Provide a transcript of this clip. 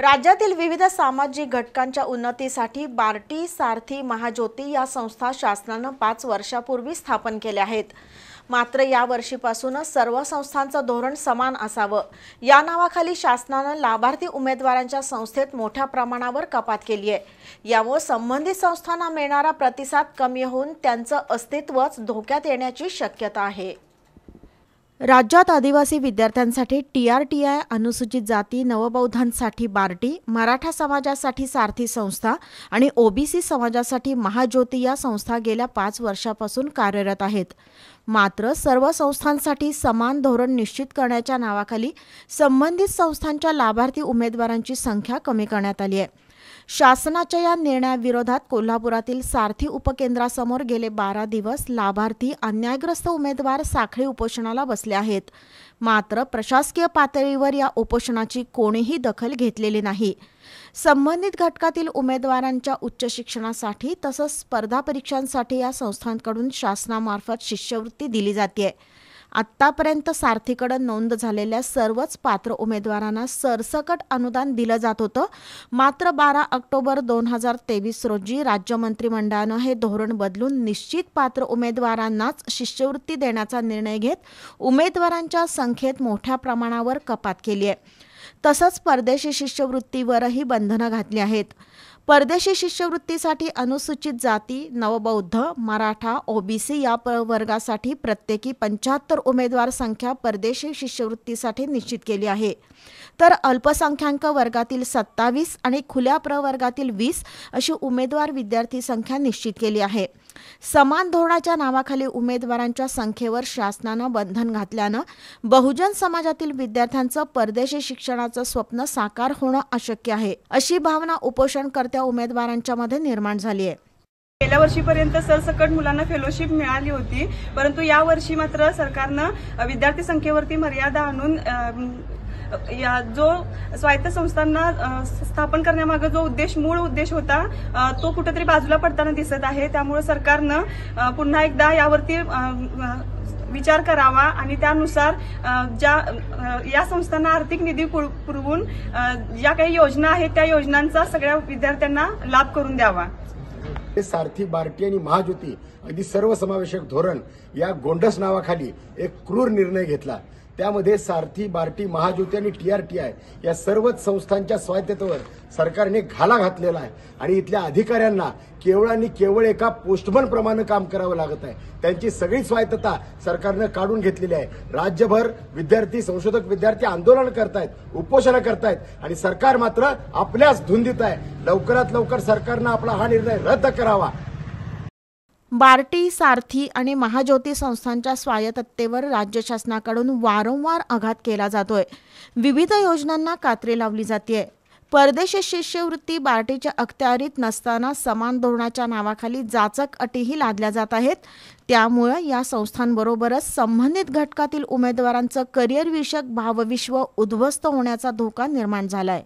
राज्यातील विविध सामाजिक घटकांच्या उन्नतीसाठी बार्टी सारथी महाज्योती या संस्था शासनानं पाच वर्षापूर्वी स्थापन केल्या आहेत मात्र या वर्षीपासूनच सर्व संस्थांचं धोरण समान असावं या नावाखाली शासनानं लाभार्थी उमेदवारांच्या संस्थेत मोठ्या प्रमाणावर कपात केली आहे यामुळे संबंधित संस्थांना मिळणारा प्रतिसाद कमी होऊन त्यांचं अस्तित्वच धोक्यात येण्याची शक्यता आहे राज्यात आदिवासी विद्यार्थ्यांसाठी टी आर टी आय अनुसूचित जाती नवबौद्धांसाठी बार्टी मराठा समाजासाठी सारथी संस्था आणि ओबीसी समाजासाठी महाज्योती या संस्था गेल्या पाच वर्षापासून कार्यरत आहेत मात्र सर्व संस्थांसाठी समान धोरण निश्चित करण्याच्या नावाखाली संबंधित संस्थांच्या लाभार्थी उमेदवारांची संख्या कमी करण्यात आली आहे शासनाच्या या निर्णयाविरोधात कोल्हापुरातील सारथी उपकेंद्रासमोर गेले बारा दिवस लाभार्थी अन्यायग्रस्त उमेदवार साखळी उपोषणाला बसले आहेत मात्र प्रशासकीय पातळीवर या उपोषणाची कोणीही दखल घेतलेली नाही संबंधित घटकातील उमेदवारांच्या उच्च शिक्षणासाठी तसंच स्पर्धा परीक्षांसाठी या संस्थांकडून शासनामार्फत शिष्यवृत्ती दिली जाते आत्तापर्यंत सारथीकडं नोंद झालेल्या सर्वच पात्र उमेदवारांना सरसकट अनुदान दिलं जात होतं मात्र बारा ऑक्टोबर दोन हजार तेवीस रोजी राज्य मंत्रिमंडळानं हे धोरण बदलून निश्चित पात्र उमेदवारांनाच शिष्यवृत्ती देण्याचा निर्णय घेत उमेदवारांच्या संख्येत मोठ्या प्रमाणावर कपात केली आहे तसंच परदेशी शिष्यवृत्तीवरही बंधनं घातली आहेत परदेशी शिष्यवृत्तीसाठी अनुसूचित जाती नवबौद्ध मराठा ओबीसी या वर्गासाठी प्रत्येकी पंच्याहत्तर उमेदवार संख्या परदेशी शिष्यवृत्तीसाठी निश्चित केली आहे तर अल्पसंख्याक वर्गातील सत्तावीस आणि खुल्या प्रवर्गातील वीस अशी उमेदवार विद्यार्थी संख्या निश्चित केली आहे समान धोरणाच्या नावाखाली उमेदवारांच्या संख्येवर शासनानं बंधन घातल्यानं बहुजन समाजातील विद्यार्थ्यांचं परदेशी शिक्षणाचं स्वप्न साकार होणं अशक्य आहे अशी भावना उपोषणकर्त्या उमेदवारांच्या मध्ये निर्माण झाली आहे गेल्या वर्षीपर्यंत सरसकट मुलांना फेलोशिप मिळाली होती परंतु यावर्षी मात्र सरकारनं विद्यार्थी संख्येवरती मर्यादा आणून या जो स्वायत्त संस्थांना स्थापन करण्यामागे जो उद्देश मूळ उद्देश होता तो कुठेतरी बाजूला पडताना दिसत आहे त्यामुळे सरकारनं पुन्हा एकदा यावरती विचार करावा आणि त्यानुसार ज्या या संस्थांना आर्थिक निधी पुरवून ज्या काही योजना आहेत त्या योजनांचा सगळ्या विद्यार्थ्यांना लाभ करून द्यावा सारथी बार्टी आणि महाज्योती अगदी सर्वसमावेशक धोरण या गोंडस नावाखाली एक क्रूर निर्णय घेतला त्यामध्ये सारथी बार्टी महाज्योती आणि टी आर टी आय या सर्वच संस्थांच्या स्वायत्ततेवर सरकारने घाला घातलेला आहे आणि इथल्या अधिकाऱ्यांना केवळ आणि केवळ एका पोस्टमन प्रमाणे काम करावं लागत आहे त्यांची सगळी स्वायत्तता सरकारनं काढून घेतलेली आहे राज्यभर विद्यार्थी संशोधक विद्यार्थी आंदोलन करतायत उपोषणं करतायत आणि सरकार मात्र आपल्याच धुंदीत आहे लवकरात लवकर सरकारनं आपला हा निर्णय रद्द करावा बार्टी सारथी आणि महाज्योती संस्थांच्या स्वायत्ततेवर राज्य शासनाकडून वारंवार आघात केला जातोय विविध योजनांना कात्री लावली जाते परदेशी शिष्यवृत्ती बार्टीच्या अखत्यारीत नसताना समान धोरणाच्या नावाखाली जाचक अटीही लादल्या जात आहेत त्यामुळे या संस्थांबरोबरच संबंधित घटकातील उमेदवारांचं करिअरविषयक भावविश्व उद्ध्वस्त होण्याचा धोका निर्माण झाला